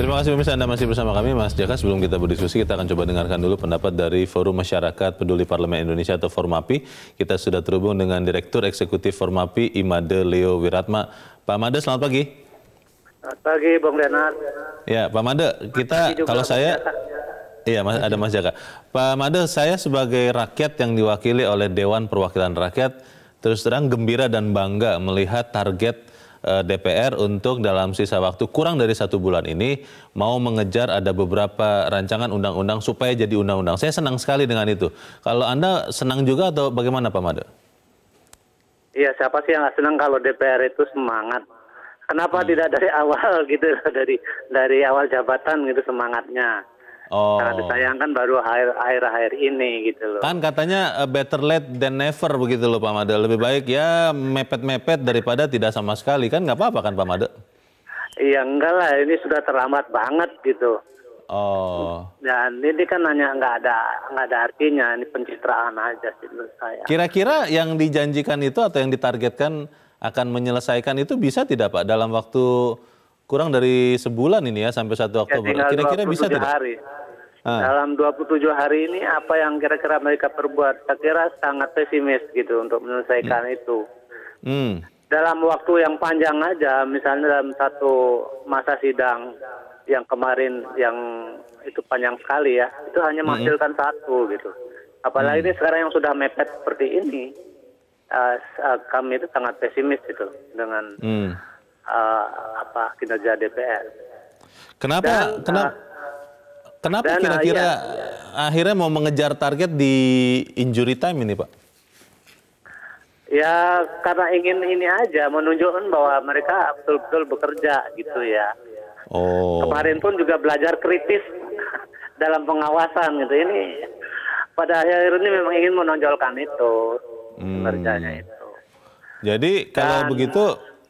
Terima kasih pemirsa Anda masih bersama kami Mas Jaka. Sebelum kita berdiskusi kita akan coba dengarkan dulu pendapat dari Forum Masyarakat Peduli Parlemen Indonesia atau Formapi. Kita sudah terhubung dengan Direktur Eksekutif Formapi Imade Leo Wiratma. Pak Made selamat pagi. Selamat pagi Bang Renat. Ya Pak Made kita kalau saya Iya, mas, ada Mas Jaka. Pak Made, saya sebagai rakyat yang diwakili oleh Dewan Perwakilan Rakyat, terus terang gembira dan bangga melihat target Eh, DPR untuk dalam sisa waktu kurang dari satu bulan ini mau mengejar ada beberapa rancangan undang-undang supaya jadi undang-undang. Saya senang sekali dengan itu. Kalau Anda senang juga atau bagaimana Pak Mada? Iya, siapa sih yang senang kalau DPR itu semangat? Kenapa hmm. tidak dari awal gitu dari dari awal jabatan gitu semangatnya? Oh. Sangat disayangkan baru akhir-akhir ini gitu loh. Kan katanya eh, better late than never begitu loh Pak Made. Lebih baik ya mepet-mepet daripada tidak sama sekali. Kan nggak apa-apa kan Pak Made? Iya enggak lah, ini sudah terlambat banget gitu. Oh. Dan ini kan hanya nggak ada nggak ada artinya, ini pencitraan aja sih menurut saya. Kira-kira yang dijanjikan itu atau yang ditargetkan akan menyelesaikan itu bisa tidak Pak dalam waktu kurang dari sebulan ini ya sampai satu ya, Oktober. Ya, kira-kira bisa tidak? Hari. Ah. Dalam 27 hari ini apa yang kira-kira mereka perbuat? Saya kira sangat pesimis gitu untuk menyelesaikan hmm. itu. Hmm. Dalam waktu yang panjang aja, misalnya dalam satu masa sidang yang kemarin yang itu panjang sekali ya, itu hanya hmm. menghasilkan hmm. satu gitu. Apalagi hmm. ini sekarang yang sudah mepet seperti ini, uh, kami itu sangat pesimis gitu dengan hmm uh, apa kinerja DPR. Kenapa? Dan, eh, kenapa? Uh, eh, Kenapa kira-kira uh, iya, akhirnya mau mengejar target di injury time ini, Pak? Ya karena ingin ini aja menunjukkan bahwa mereka betul-betul bekerja gitu ya. Oh. Kemarin pun juga belajar kritis dalam pengawasan gitu. Ini pada akhir ini memang ingin menonjolkan itu hmm. kerjanya itu. Jadi kalau Dan, begitu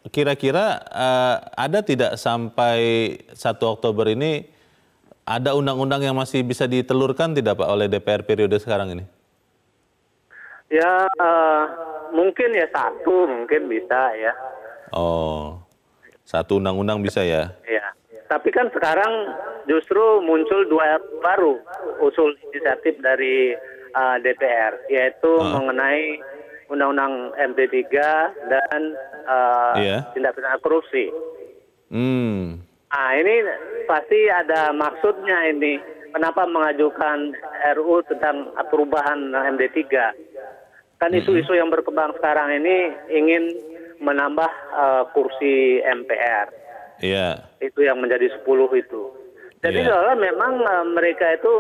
kira-kira uh, ada tidak sampai 1 Oktober ini ada undang-undang yang masih bisa ditelurkan tidak Pak oleh DPR periode sekarang ini? Ya uh, mungkin ya satu mungkin bisa ya. Oh, satu undang-undang bisa ya? Iya. Tapi kan sekarang justru muncul dua baru usul inisiatif dari uh, eh, DPR yaitu uh. mengenai Undang-Undang MD3 dan uh, yeah. tindak pidana korupsi. Hmm. Ah ini pasti ada maksudnya ini. Kenapa mengajukan RU tentang perubahan MD3? Kan mm-hmm. isu-isu yang berkembang sekarang ini ingin menambah uh, kursi MPR. Iya. Yeah. Itu yang menjadi 10 itu. Jadi yeah. Iya. memang uh, mereka itu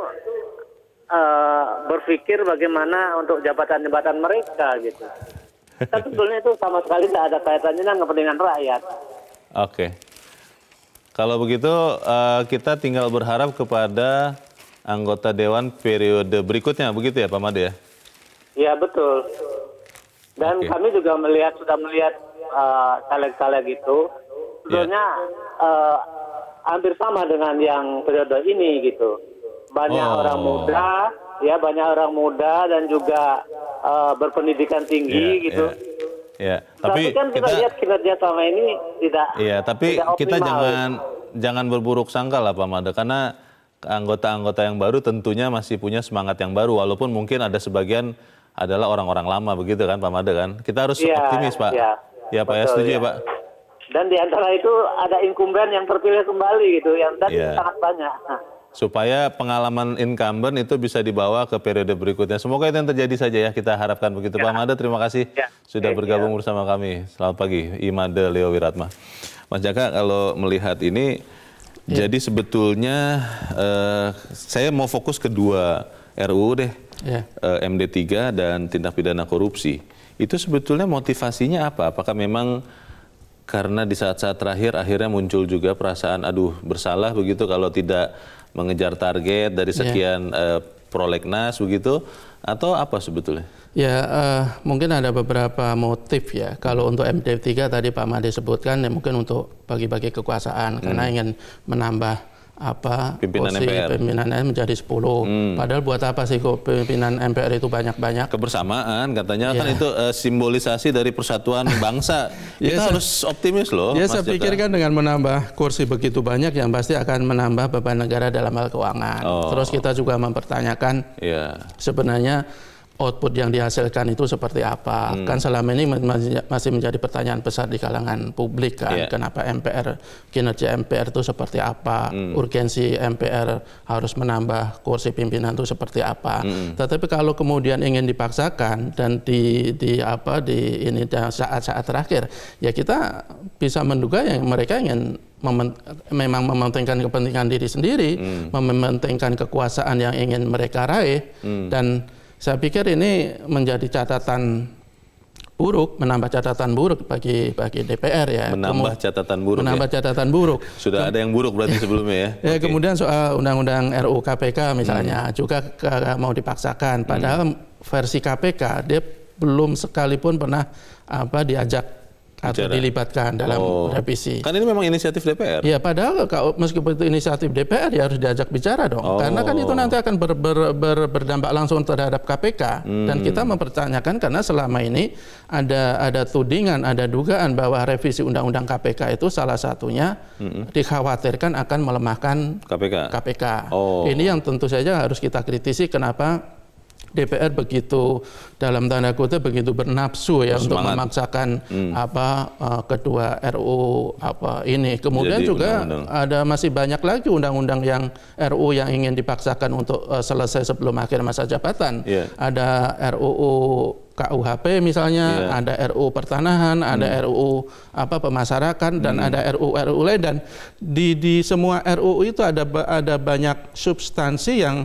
Eh, berpikir bagaimana untuk jabatan-jabatan mereka gitu. Tapi sebetulnya itu sama sekali tidak ada kaitannya dengan kepentingan rakyat. Oke. Kalau begitu uh, kita tinggal berharap kepada anggota dewan periode berikutnya begitu ya Pak Made ya? Iya betul. Dan okay. kami juga melihat sudah melihat eh, caleg-caleg uh, itu iya. sebetulnya yeah. uh, hampir sama dengan yang periode ini gitu banyak oh. orang muda ya banyak orang muda dan juga uh, berpendidikan tinggi yeah, gitu yeah. Ya, iya, tapi, tapi kan kita, kita lihat kinerja selama ini tidak. Iya, tapi tidak kita jangan jangan berburuk sangka lah Pak Mada karena anggota-anggota yang baru tentunya masih punya semangat yang baru walaupun mungkin ada sebagian adalah orang-orang lama begitu kan Pak Mada kan. Kita harus ya, optimis Pak. Iya, ya, ya, Pak ya setuju ya. Iya. Pak. Dan di antara itu ada incumbent yang terpilih kembali gitu yang dan ya. sangat banyak. Nah supaya pengalaman incumbent itu bisa dibawa ke periode berikutnya. Semoga itu yang terjadi saja ya, kita harapkan begitu. Ya. Pak Mada, terima kasih ya. sudah bergabung ya. bersama kami. Selamat pagi, Imade Leo Wiratma. Mas Jaka, kalau melihat ini, ya. jadi sebetulnya uh, saya mau fokus ke dua RUU deh, ya. uh, eh, MD3 dan tindak pidana korupsi. Itu sebetulnya motivasinya apa? Apakah memang karena di saat-saat terakhir akhirnya muncul juga perasaan aduh bersalah begitu kalau tidak mengejar target dari ya. sekian yeah. uh, prolegnas begitu atau apa sebetulnya? Ya uh, mungkin ada beberapa motif ya. Kalau untuk MD3 tadi Pak Made sebutkan ya mungkin untuk bagi-bagi kekuasaan hmm. karena ingin menambah apa pimpinan kursi MPR. pimpinan MPR menjadi 10. Hmm. Padahal buat apa sih kok pimpinan MPR itu banyak-banyak? Kebersamaan katanya yeah. kan itu uh, simbolisasi dari persatuan bangsa. Iya, kita ya, harus optimis loh. Ya saya pikirkan dengan menambah kursi begitu banyak yang pasti akan menambah beban negara dalam hal keuangan. Oh. Terus kita juga mempertanyakan yeah. sebenarnya output yang dihasilkan itu seperti apa. Hmm. Kan selama ini masih menjadi pertanyaan besar di kalangan publik kan, yeah. kenapa MPR kinerja MPR itu seperti apa, hmm. urgensi MPR harus menambah kursi pimpinan itu seperti apa. Hmm. Tetapi kalau kemudian ingin dipaksakan dan di di apa di ini saat-saat terakhir, ya kita bisa menduga yang mereka ingin memang mementingkan kepentingan diri sendiri, hmm. mementingkan kekuasaan yang ingin mereka raih hmm. dan saya pikir ini menjadi catatan buruk, menambah catatan buruk bagi bagi DPR ya. Menambah catatan buruk. Menambah ya? catatan buruk. Sudah ada yang buruk berarti sebelumnya ya. ya okay. kemudian soal undang-undang RUU KPK misalnya hmm. juga mau dipaksakan padahal hmm. versi KPK dia belum sekalipun pernah apa diajak atau Bicara. dilibatkan dalam oh. revisi. Kan ini memang inisiatif DPR. Ya, padahal kalau meskipun itu inisiatif DPR ya harus diajak bicara dong. Oh. Karena kan itu oh. nanti akan ber, ber, ber, berdampak langsung terhadap KPK hmm. dan kita mempertanyakan karena selama ini ada ada tudingan, ada dugaan bahwa revisi undang-undang KPK itu salah satunya hmm. dikhawatirkan akan melemahkan KPK. KPK. Oh. Ini yang tentu saja harus kita kritisi kenapa DPR begitu dalam tanda kutip begitu bernapsu ya Semangat. untuk memaksakan hmm. apa uh, kedua RU apa ini. Kemudian Jadi, juga undang -undang. ada masih banyak lagi undang-undang yang RU yang ingin dipaksakan untuk uh, selesai sebelum akhir masa jabatan. Yeah. Ada RUU KUHP misalnya, yeah. ada RUU pertanahan, hmm. hmm. ada RUU apa pemasarakan dan ada ruu RU lain dan di di semua RUU itu ada ada banyak substansi yang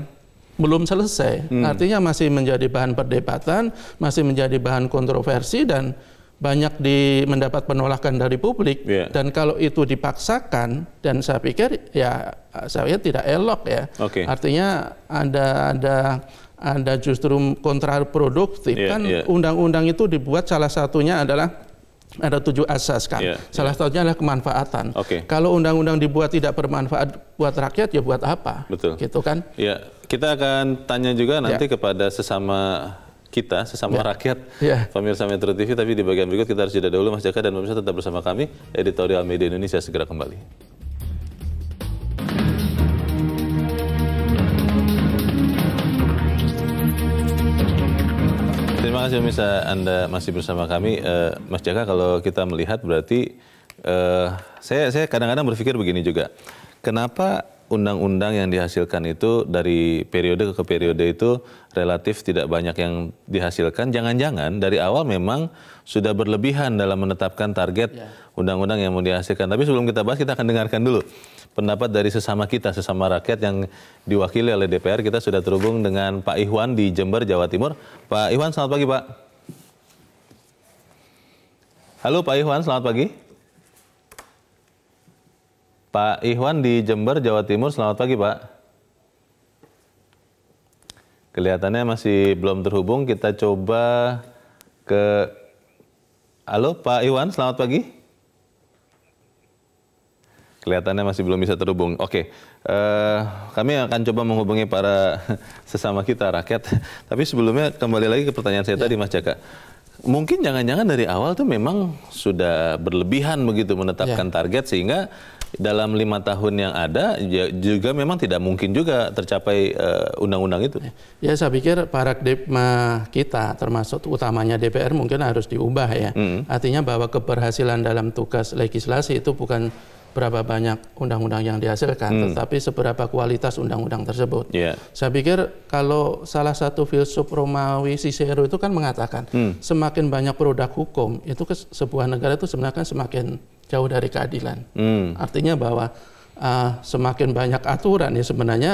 belum selesai. Hmm. Artinya masih menjadi bahan perdebatan, masih menjadi bahan kontroversi dan banyak di mendapat penolakan dari publik yeah. dan kalau itu dipaksakan dan saya pikir ya saya tidak elok ya. Okay. Artinya ada ada ada justru kontraproduktif yeah, kan ya. undang-undang yeah. itu dibuat salah satunya adalah ada tujuh asas kan. Yeah, iya. Salah satunya adalah kemanfaatan. Okay. Kalau undang-undang dibuat tidak bermanfaat buat rakyat ya buat apa? Betul. Gitu kan? Ya, yeah. kita akan tanya juga iya. nanti yeah. kepada sesama kita sesama yeah. rakyat yeah. pemirsa Metro TV tapi di bagian berikut kita harus jeda dulu, Mas Jaka dan pemirsa tetap bersama kami editorial media Indonesia segera kembali. Terima kasih pemirsa Anda masih bersama kami. Uh, Mas Jaka kalau kita melihat berarti uh, saya saya kadang-kadang berpikir begini juga. Kenapa undang-undang yang dihasilkan itu dari periode ke periode itu relatif tidak banyak yang dihasilkan. Jangan-jangan dari awal memang sudah berlebihan dalam menetapkan target ya. undang-undang yang mau dihasilkan. Tapi sebelum kita bahas kita akan dengarkan dulu pendapat dari sesama kita, sesama rakyat yang diwakili oleh DPR. Kita sudah terhubung dengan Pak Iwan di Jember, Jawa Timur. Pak Iwan, selamat pagi Pak. Halo Pak Iwan, selamat pagi. Pak Iwan di Jember, Jawa Timur, selamat pagi Pak. Kelihatannya masih belum terhubung, kita coba ke... Halo Pak Iwan, selamat pagi. Kelihatannya masih belum bisa terhubung. Oke, okay. uh, eh, kami akan coba menghubungi para sesama kita rakyat. Tapi sebelumnya kembali lagi ke pertanyaan saya ya. tadi, Mas Jaka. Mungkin jangan-jangan dari awal tuh memang sudah berlebihan begitu menetapkan ya. target sehingga dalam lima tahun yang ada ya juga memang tidak mungkin juga tercapai eh, undang-undang uh, itu. Ya saya pikir paradigma kita termasuk utamanya DPR mungkin harus diubah ya. -hmm. Artinya bahwa keberhasilan dalam tugas legislasi itu bukan berapa banyak undang-undang yang dihasilkan, hmm. tetapi seberapa kualitas undang-undang tersebut. Yeah. Saya pikir kalau salah satu filsuf Romawi Cicero itu kan mengatakan hmm. semakin banyak produk hukum itu ke sebuah negara itu sebenarnya kan semakin jauh dari keadilan. Hmm. Artinya bahwa uh, semakin banyak aturan ya sebenarnya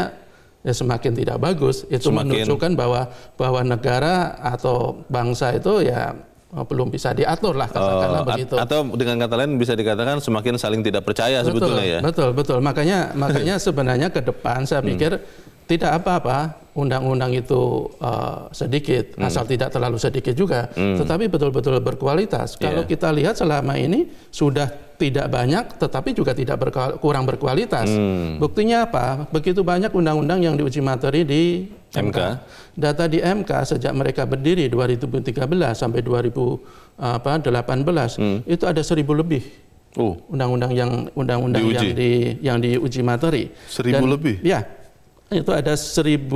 ya semakin tidak bagus. Itu semakin... menunjukkan bahwa bahwa negara atau bangsa itu ya Oh, belum bisa diatur lah katakanlah oh, begitu. Atau dengan kata lain bisa dikatakan semakin saling tidak percaya betul, sebetulnya ya. Betul, betul. Makanya makanya sebenarnya ke depan saya pikir hmm. tidak apa-apa undang-undang itu uh, sedikit hmm. asal tidak terlalu sedikit juga, hmm. tetapi betul-betul berkualitas. Yeah. Kalau iya. kita lihat selama ini sudah tidak banyak tetapi juga tidak berkual, kurang berkualitas. Hmm. Buktinya apa? Begitu banyak undang-undang yang diuji materi di MK. MK. Data di MK sejak mereka berdiri 2013 sampai 2018 eh, hmm. itu ada seribu lebih oh. undang-undang uh. yang undang-undang yang di yang diuji materi. Seribu Dan, lebih. Ya, itu ada 1236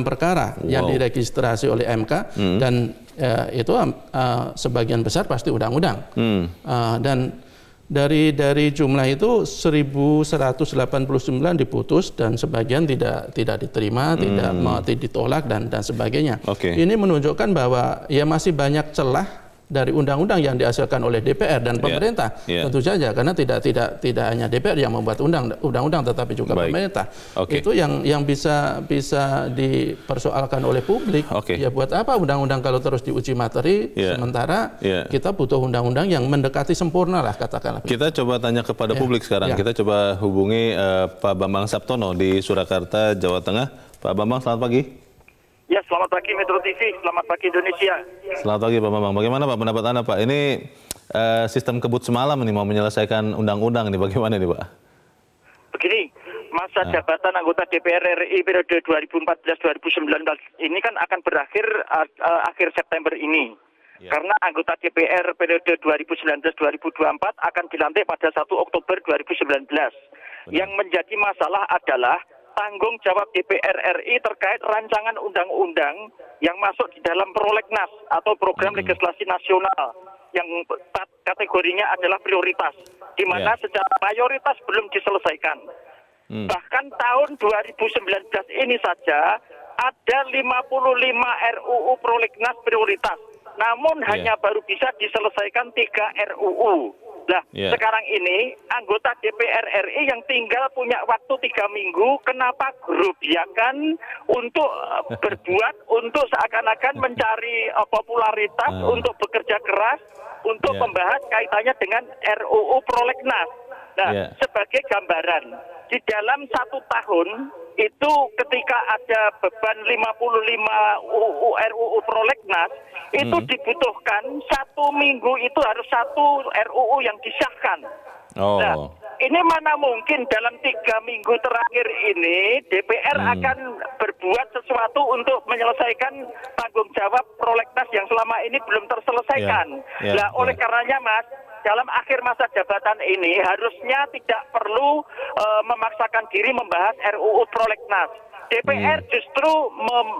perkara wow. yang diregistrasi oleh MK hmm. dan ya, itu uh, sebagian besar pasti undang-undang. Hmm. Uh, dan dari dari jumlah itu 1189 diputus dan sebagian tidak tidak diterima, hmm. tidak ditolak dan dan sebagainya. Okay. Ini menunjukkan bahwa ya masih banyak celah dari undang-undang yang dihasilkan oleh DPR dan ya, pemerintah yeah. Yeah. tentu saja karena tidak tidak tidak hanya DPR yang membuat undang-undang tetapi juga Baik. pemerintah okay. itu yang yang bisa bisa dipersoalkan oleh publik okay. ya buat apa undang-undang kalau terus diuji materi yeah. sementara yeah. kita butuh undang-undang yang mendekati sempurna lah katakanlah kita coba tanya kepada yeah. publik sekarang yeah. kita coba hubungi uh, Pak Bambang Sabtono di Surakarta Jawa Tengah Pak Bambang selamat pagi Ya, selamat pagi Metro TV, selamat pagi Indonesia. Selamat pagi Pak Bambang. Bagaimana Pak pendapat Anda Pak? Ini eh, sistem kebut semalam nih mau menyelesaikan undang-undang nih bagaimana nih Pak? Begini, masa nah. jabatan anggota DPR RI periode 2014-2019 ini kan akan berakhir uh, akhir September ini. Ya. Karena anggota DPR periode 2019-2024 akan dilantik pada 1 Oktober 2019. Benar. Yang menjadi masalah adalah tanggung jawab DPR RI terkait rancangan undang-undang yang masuk di dalam prolegnas atau program legislasi nasional yang kategorinya adalah prioritas, di mana yeah. secara mayoritas belum diselesaikan. Hmm. Bahkan tahun 2019 ini saja ada 55 RUU prolegnas prioritas, namun yeah. hanya baru bisa diselesaikan 3 RUU. Nah, yeah. sekarang ini anggota DPR RI yang tinggal punya waktu tiga minggu, kenapa gerobiakan untuk berbuat, untuk seakan-akan mencari eh, popularitas, uh. untuk bekerja keras, untuk yeah. membahas kaitannya dengan RUU Prolegnas. Nah, yeah. sebagai gambaran, di dalam satu tahun itu ketika ada beban 55 UU RUU Prolegnas itu hmm. dibutuhkan satu minggu itu harus satu RUU yang disahkan. Oh. Nah, ini mana mungkin dalam tiga minggu terakhir ini DPR hmm. akan berbuat sesuatu untuk menyelesaikan tanggung jawab prolegnas yang selama ini belum terselesaikan. Yeah. Ya, ya, yeah. Nah, oleh ya. karenanya Mas, dalam akhir masa jabatan ini harusnya tidak perlu uh, memaksakan diri membahas RUU prolegnas DPR hmm. justru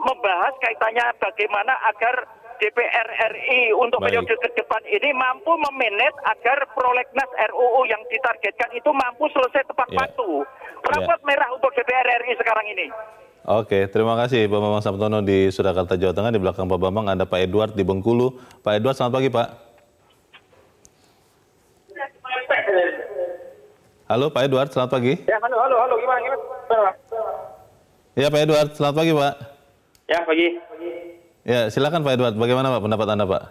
membahas kaitannya bagaimana agar DPR RI untuk periode ke depan ini mampu memanage agar prolegnas RUU yang ditargetkan itu mampu selesai tepat yeah. waktu. Ya. Rapat yeah. merah untuk DPR RI sekarang ini. Oke, terima kasih Pak Bambang Sabtono di Surakarta, Jawa Tengah. Di belakang Pak Bambang ada Pak Edward di Bengkulu. Pak Edward, selamat pagi Pak. Halo Pak Edward, selamat pagi. Ya, halo, halo, halo, gimana, gimana? Ya Pak Edward, selamat pagi Pak. Ya pagi. Ya silakan Pak Edward, bagaimana Pak pendapat Anda Pak?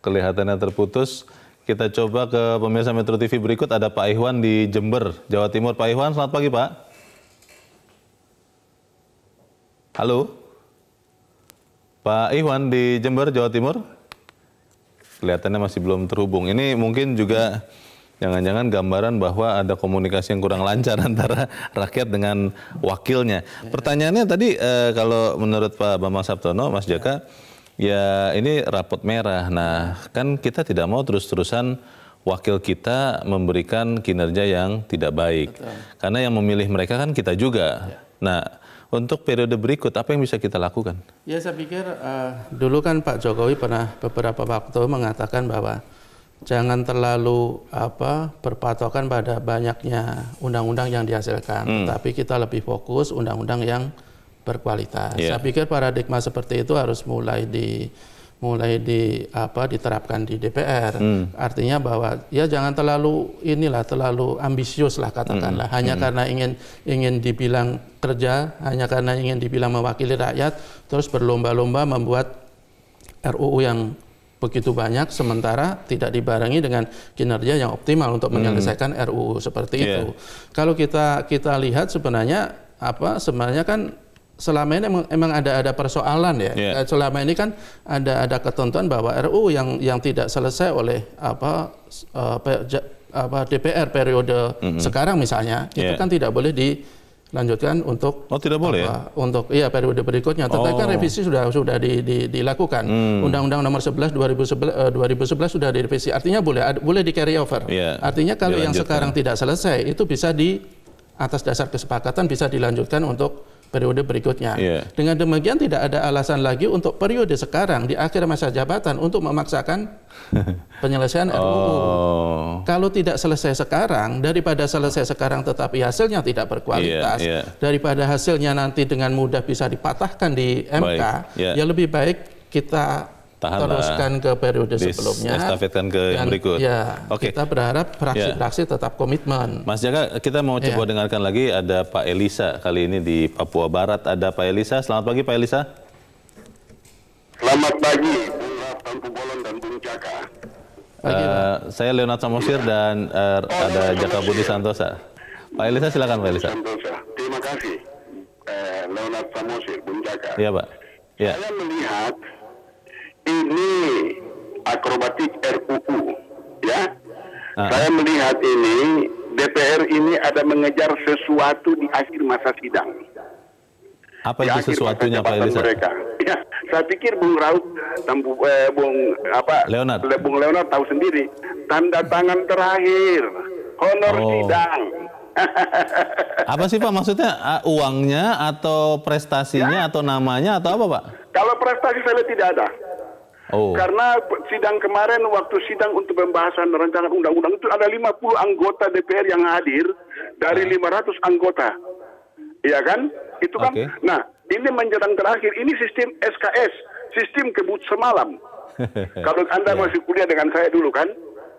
Kelihatannya terputus. Kita coba ke pemirsa Metro TV berikut ada Pak Ihwan di Jember, Jawa Timur. Pak Ihwan, selamat pagi Pak. Halo, Pak Iwan di Jember, Jawa Timur. Kelihatannya masih belum terhubung. Ini mungkin juga. Jangan-jangan gambaran bahwa ada komunikasi yang kurang lancar antara rakyat dengan wakilnya. Pertanyaannya tadi eh, kalau menurut Pak Bambang Sabtono, Mas Jaka, ya ini rapot merah. Nah, kan kita tidak mau terus-terusan wakil kita memberikan kinerja yang tidak baik. Karena yang memilih mereka kan kita juga. Ya. Nah, untuk periode berikut apa yang bisa kita lakukan? Ya, saya pikir uh, dulu kan Pak Jokowi pernah beberapa waktu mengatakan bahwa jangan terlalu apa berpatokan pada banyaknya undang-undang yang dihasilkan, hmm. tapi kita lebih fokus undang-undang yang berkualitas. Yeah. Saya pikir paradigma seperti itu harus mulai di mulai di apa diterapkan di DPR. Hmm. Artinya bahwa ya jangan terlalu inilah terlalu ambisius lah katakanlah hmm. hanya hmm. karena ingin ingin dibilang kerja, hanya karena ingin dibilang mewakili rakyat terus berlomba-lomba membuat RUU yang begitu banyak sementara tidak dibarengi dengan kinerja yang optimal untuk hmm. menyelesaikan RUU seperti yeah. itu. Kalau kita kita lihat sebenarnya apa sebenarnya kan selama ini emang, emang ada ada persoalan ya. Yeah. Iya. Selama ini kan ada ada ketentuan bahwa RUU yang yang tidak selesai oleh apa uh, eh, DPR periode mm -hmm. sekarang misalnya yeah. itu iya. kan tidak boleh di lanjutkan untuk oh tidak boleh ya? apa, ya? untuk iya periode berikutnya tetapi kan oh. kan revisi sudah sudah di, di, dilakukan hmm. undang-undang nomor 11 2011 2011 sudah direvisi artinya boleh ad, boleh di carry over yeah. artinya kalau yang sekarang tidak selesai itu bisa di atas dasar kesepakatan bisa dilanjutkan untuk periode berikutnya. Yeah. Dengan demikian tidak ada alasan lagi untuk periode sekarang di akhir masa jabatan untuk memaksakan penyelesaian oh. RUU. Kalau tidak selesai sekarang, daripada selesai sekarang tetapi hasilnya tidak berkualitas, yeah, yeah. daripada hasilnya nanti dengan mudah bisa dipatahkan di MK, yeah. ya lebih baik kita tahanlah. Teruskan ke periode Dis sebelumnya. Estafetkan ke dan, yang berikut. Ya, Oke. Okay. Kita berharap fraksi-fraksi ya. tetap komitmen. Mas Jaka, kita mau coba ya. dengarkan lagi ada Pak Elisa kali ini di Papua Barat. Ada Pak Elisa. Selamat pagi Pak Elisa. Selamat pagi, Bung Raftan dan Bung Jaka. Uh, saya Leonard Samosir dan uh, oh, ada Jaka Budi Santosa. Pak Elisa silakan Pak Elisa. Santosa. Terima kasih. Eh, Leonard Samosir, Bung Jaka. Iya Pak. Ya. Saya melihat ini akrobatik RUU ya. Uh-huh. Saya melihat ini DPR ini ada mengejar sesuatu di akhir masa sidang. Apa itu sesuatunya Pak Elisa? Ya, saya pikir Bung Raut dan Bung, eh, Bung apa Leonard. Bung Leonard tahu sendiri tanda tangan terakhir honor oh. sidang. apa sih Pak maksudnya uh, uangnya atau prestasinya ya. atau namanya atau apa Pak? Kalau prestasi saya tidak ada. Oh. Karena sidang kemarin waktu sidang untuk pembahasan rencana undang-undang itu ada 50 anggota DPR yang hadir dari nah. lima 500 anggota. Iya kan? Itu kan. Okay. Nah, ini menjelang terakhir ini sistem SKS, sistem kebut semalam. Kalau Anda yeah. masih kuliah dengan saya dulu kan?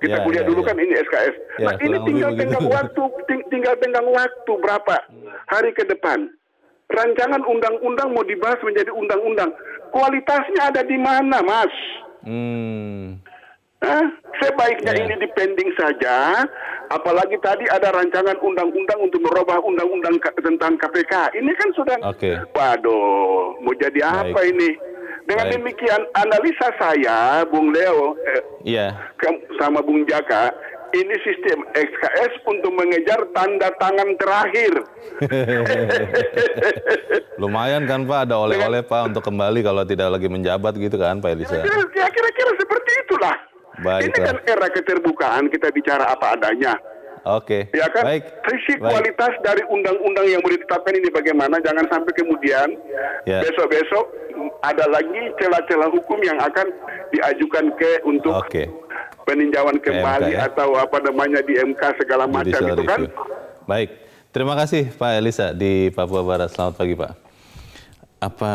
Kita yeah, kuliah yeah, dulu yeah. kan ini SKS. Yeah, nah, ini tinggal tenggang waktu, ting tinggal tenggang waktu berapa hmm. hari ke depan. Rancangan undang-undang mau dibahas menjadi undang-undang kualitasnya ada di mana, Mas? Hmm. Nah, sebaiknya yeah. ini dipending saja, apalagi tadi ada rancangan undang-undang untuk merubah undang-undang tentang KPK. Ini kan sudah, okay. waduh, mau jadi Baik. apa ini? Dengan Baik. demikian, analisa saya, Bung Leo, eh, yeah. sama Bung Jaka, ini sistem XKS untuk mengejar tanda tangan terakhir. Lumayan kan Pak, ada oleh-oleh Pak untuk kembali kalau tidak lagi menjabat gitu kan Pak Elisa? Ya, ya kira-kira seperti itulah. Baik, ini kan era keterbukaan, kita bicara apa adanya. Oke. Okay. Ya kan? Baik. Sisi kualitas dari undang-undang yang boleh ditetapkan ini bagaimana? Jangan sampai kemudian besok ya. besok-besok ada lagi celah-celah hukum yang akan diajukan ke untuk okay peninjauan kembali MK, ya? atau apa namanya di MK segala macam itu kan. Baik, terima kasih Pak Elisa di Papua Barat. Selamat pagi Pak apa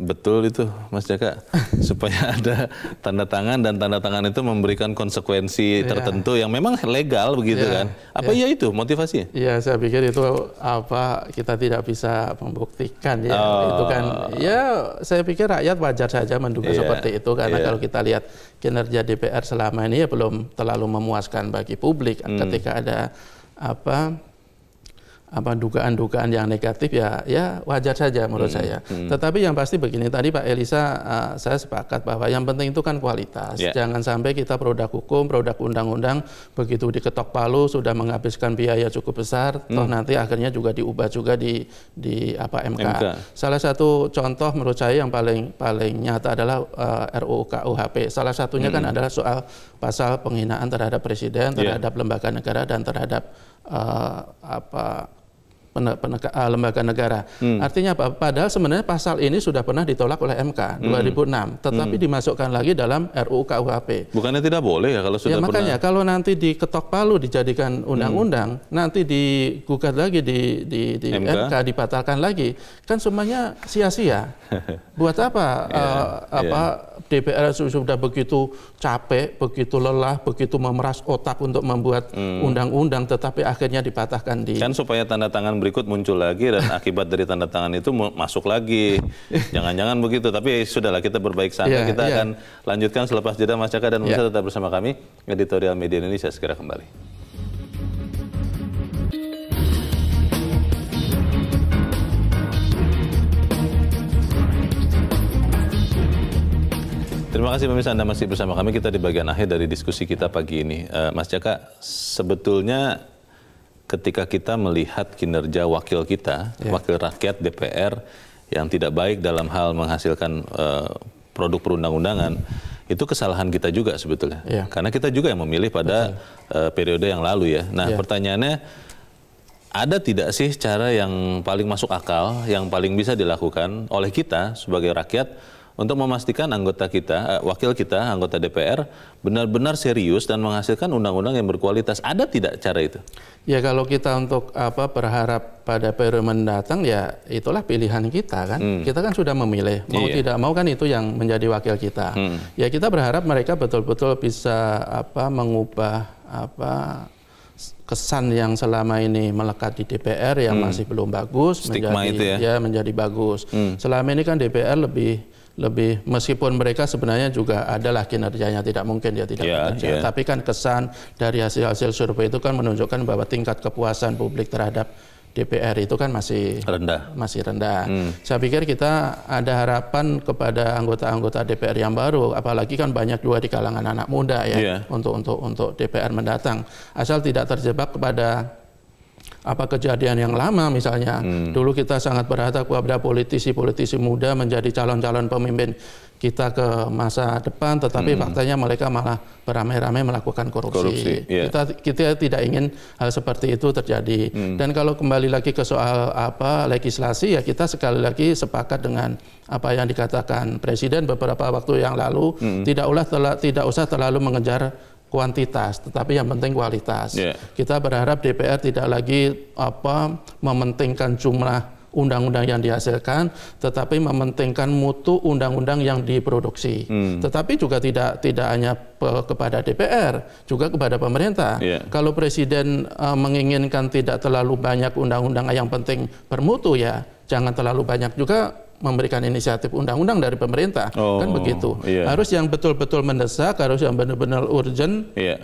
betul itu Mas Jaka supaya ada tanda tangan dan tanda tangan itu memberikan konsekuensi yeah. tertentu yang memang legal begitu yeah. kan apa yeah. iya itu motivasi ya saya pikir itu apa kita tidak bisa membuktikan ya oh. itu kan ya saya pikir rakyat wajar saja menduga yeah. seperti itu karena yeah. kalau kita lihat kinerja DPR selama ini ya belum terlalu memuaskan bagi publik hmm. ketika ada apa apa dugaan-dugaan yang negatif ya ya wajar saja menurut hmm. saya. Hmm. Tetapi yang pasti begini tadi Pak Elisa uh, saya sepakat bahwa yang penting itu kan kualitas. Yeah. Jangan sampai kita produk hukum, produk undang-undang begitu diketok palu sudah menghabiskan biaya cukup besar hmm. toh nanti akhirnya juga diubah juga di di apa MK. MK. Salah satu contoh menurut saya yang paling paling nyata adalah uh, eh, RUU KUHP. Salah satunya kan hmm. kan adalah soal pasal penghinaan terhadap presiden, ya. terhadap yeah. lembaga negara dan terhadap uh, apa penegak, uh, ah, lembaga negara. Hmm. Artinya apa? Padahal sebenarnya pasal ini sudah pernah ditolak oleh MK 2006, hmm. tetapi hmm. dimasukkan lagi dalam RUU KUHP. Bukannya tidak boleh ya kalau ya, sudah ya, makanya pernah... kalau nanti diketok palu dijadikan hmm. undang-undang, hmm. nanti digugat lagi di di, di MK? MK dibatalkan lagi, kan semuanya sia-sia. Buat apa yeah, iya, uh, apa yeah. DPR sudah begitu capek, begitu lelah, begitu memeras otak untuk membuat hmm. undang-undang hmm. tetapi akhirnya dipatahkan di Kan supaya tanda tangan berikut muncul lagi dan akibat dari tanda tangan itu masuk lagi. Jangan-jangan begitu. Tapi ya, sudahlah kita berbaik sangka. Yeah, kita yeah. akan lanjutkan selepas jeda Mas Caka dan iya. Musa yeah. tetap bersama kami. Editorial Media Indonesia segera kembali. Terima kasih pemirsa Anda masih bersama kami. Kita di bagian akhir dari diskusi kita pagi ini. Eh, Mas Jaka, sebetulnya ketika kita melihat kinerja wakil kita, yeah. wakil rakyat DPR yang tidak baik dalam hal menghasilkan uh, produk perundang-undangan, hmm. itu kesalahan kita juga sebetulnya. Yeah. Karena kita juga yang memilih pada uh, periode yang lalu ya. Nah, yeah. pertanyaannya ada tidak sih cara yang paling masuk akal, yang paling bisa dilakukan oleh kita sebagai rakyat untuk memastikan anggota kita, eh, wakil kita, anggota DPR benar-benar serius dan menghasilkan undang-undang yang berkualitas. Ada tidak cara itu? Ya kalau kita untuk apa berharap pada periode mendatang ya itulah pilihan kita kan. Hmm. Kita kan sudah memilih mau iya. tidak mau kan itu yang menjadi wakil kita. Hmm. Ya kita berharap mereka betul-betul bisa apa mengubah apa kesan yang selama ini melekat di DPR yang hmm. masih belum bagus Stigma menjadi itu ya. ya menjadi bagus. Hmm. Selama ini kan DPR lebih lebih meskipun mereka sebenarnya juga adalah kinerjanya tidak mungkin dia tidak yeah, bekerja yeah. tapi kan kesan dari hasil-hasil survei itu kan menunjukkan bahwa tingkat kepuasan publik terhadap DPR itu kan masih rendah. Masih rendah. Hmm. Saya pikir kita ada harapan kepada anggota-anggota DPR yang baru, apalagi kan banyak dua di kalangan anak muda ya yeah. untuk untuk untuk DPR mendatang. Asal tidak terjebak kepada apa kejadian yang lama misalnya. Hmm. Dulu kita sangat berharap kepada politisi-politisi muda menjadi calon-calon pemimpin kita ke masa depan, tetapi hmm. faktanya mereka malah beramai-ramai melakukan korupsi. korupsi yeah. Kita kita tidak ingin hal seperti itu terjadi. Hmm. Dan kalau kembali lagi ke soal apa legislasi ya kita sekali lagi sepakat dengan apa yang dikatakan presiden beberapa waktu yang lalu, hmm. tidak usah tidak usah terlalu mengejar kuantitas, tetapi yang penting kualitas. Yeah. Kita berharap DPR tidak lagi apa mementingkan jumlah undang-undang yang dihasilkan, tetapi mementingkan mutu undang-undang yang diproduksi. Hmm. Tetapi juga tidak tidak hanya pe, kepada DPR, juga kepada pemerintah. Yeah. Kalau presiden uh, menginginkan tidak terlalu banyak undang-undang yang penting bermutu ya, jangan terlalu banyak juga memberikan inisiatif undang-undang dari pemerintah kan oh, kan begitu iya. harus yang betul-betul mendesak harus yang benar-benar urgent iya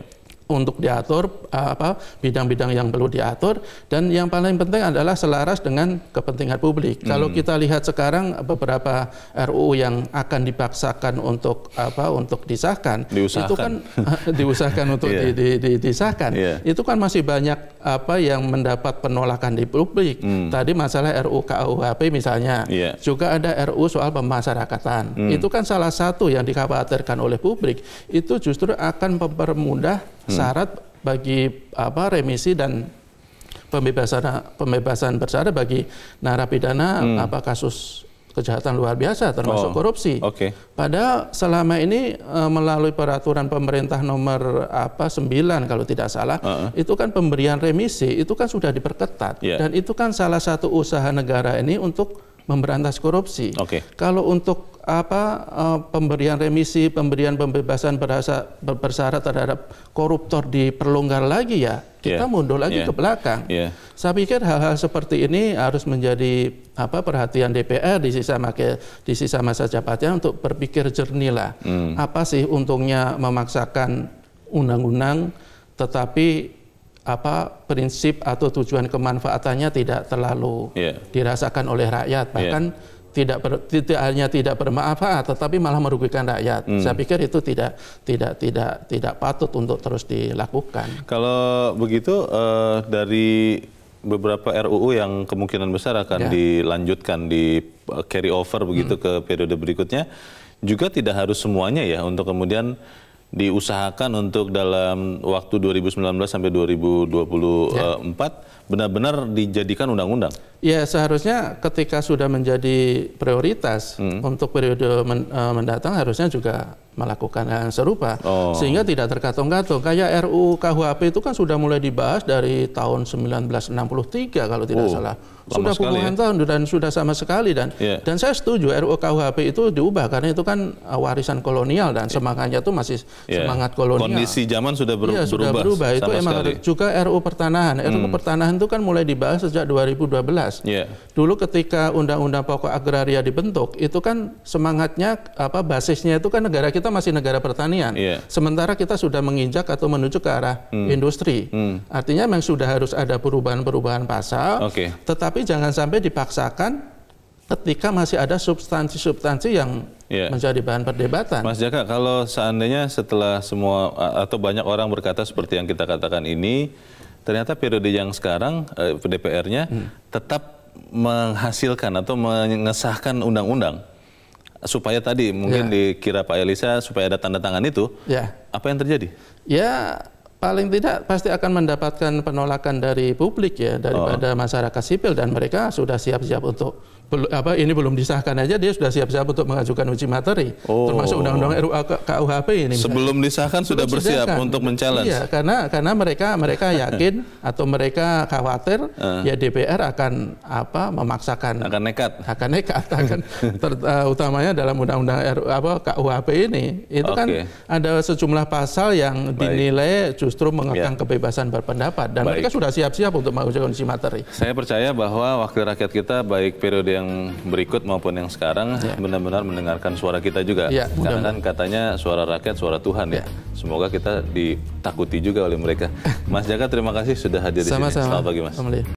untuk diatur eh, apa bidang-bidang yang perlu diatur dan yang paling penting adalah selaras dengan kepentingan publik. Hmm. Kalau kita lihat sekarang beberapa RUU yang akan dipaksakan untuk apa untuk disahkan diusahakan. itu kan eh, diusahakan untuk yeah. di, di, disahkan. Yeah. Itu kan masih banyak apa yang mendapat penolakan di publik. Hmm. Tadi masalah RUU KUHP misalnya. Yeah. Juga ada RUU soal pemasyarakatan. Hmm. Itu kan salah satu yang dikhawatirkan oleh publik itu justru akan mempermudah Hmm. syarat bagi apa remisi dan pembebasan pembebasan bersyarat bagi narapidana hmm. apa kasus kejahatan luar biasa termasuk oh, korupsi. Okay. Padahal selama ini e, melalui peraturan pemerintah nomor apa 9 kalau tidak salah, uh -uh. itu kan pemberian remisi itu kan sudah diperketat yeah. dan itu kan salah satu usaha negara ini untuk memberantas korupsi. Okay. Kalau untuk apa eh, pemberian remisi, pemberian pembebasan bersyarat terhadap koruptor diperlonggar lagi ya, kita yeah. mundur lagi yeah. ke belakang. Yeah. Saya pikir hal-hal seperti ini harus menjadi apa perhatian DPR di sisa make, di sisa masa jabatannya untuk berpikir jernih lah. Mm. Apa sih untungnya memaksakan undang-undang tetapi apa prinsip atau tujuan kemanfaatannya tidak terlalu yeah. dirasakan oleh rakyat iya. bahkan yeah. tidak ber, tidak hanya tidak bermanfaat tetapi malah merugikan rakyat. Mm. Saya pikir itu tidak tidak tidak tidak patut untuk terus dilakukan. Kalau begitu uh, dari beberapa RUU yang kemungkinan besar akan yeah. dilanjutkan di eh, carry over begitu mm. ke periode berikutnya juga tidak harus semuanya ya untuk kemudian diusahakan untuk dalam waktu 2019 sampai 2024 benar benar-benar dijadikan undang-undang. Ya seharusnya ketika sudah menjadi prioritas hmm. untuk periode eh, mendatang harusnya juga melakukan hal yang serupa oh. sehingga tidak terkatung-katung kayak RUU KUHP itu kan sudah mulai dibahas dari tahun 1963 kalau tidak oh, salah sudah ya. puluhan ya. tahun dan sudah sama sekali dan yeah. dan saya setuju RUU KUHP itu diubah karena itu kan uh, warisan kolonial dan iya. semangatnya itu masih yeah. semangat kolonial kondisi zaman sudah, ber ya, sudah berubah, berubah. itu emang sekali. juga RUU pertanahan hmm. pertanahan itu kan mulai dibahas sejak 2012 yeah. dulu ketika undang-undang pokok agraria dibentuk itu kan semangatnya apa basisnya itu kan negara kita kita masih negara pertanian. Yeah. Sementara kita sudah menginjak atau menuju ke arah hmm. industri. Hmm. Artinya memang sudah harus ada perubahan-perubahan pasal. Okay. Tetapi jangan sampai dipaksakan ketika masih ada substansi-substansi yang yeah. menjadi bahan perdebatan. Mas Jaka, kalau seandainya setelah semua atau banyak orang berkata seperti yang kita katakan ini, ternyata periode yang sekarang eh, DPR-nya hmm. tetap menghasilkan atau mengesahkan undang-undang supaya tadi mungkin ya. dikira Pak Elisa supaya ada tanda tangan itu, Ya. apa yang terjadi? Ya paling tidak pasti akan mendapatkan penolakan dari publik ya daripada oh. masyarakat sipil dan mereka sudah siap-siap untuk apa ini belum disahkan aja dia sudah siap-siap untuk mengajukan uji materi oh. termasuk undang-undang RUU KUHP ini misalnya. sebelum disahkan sudah sebelum bersiap sedangkan. untuk mencalon iya karena karena mereka mereka yakin atau mereka khawatir uh. ya DPR akan apa memaksakan akan nekat akan nekat akan ter, uh, utamanya dalam undang-undang apa KUHP ini itu okay. kan ada sejumlah pasal yang Baik. dinilai justru mengekang ya. kebebasan berpendapat dan Baik. mereka sudah siap-siap untuk mengajukan kondisi materi. Saya percaya bahwa wakil rakyat kita baik periode yang berikut maupun yang sekarang benar ya. benar-benar mendengarkan suara kita juga. Ya, Karena kan katanya suara rakyat suara Tuhan ya. ya. Semoga kita ditakuti juga oleh mereka. Mas Jaka terima kasih sudah hadir Sama -sama. di sini. Selamat pagi Mas. Sama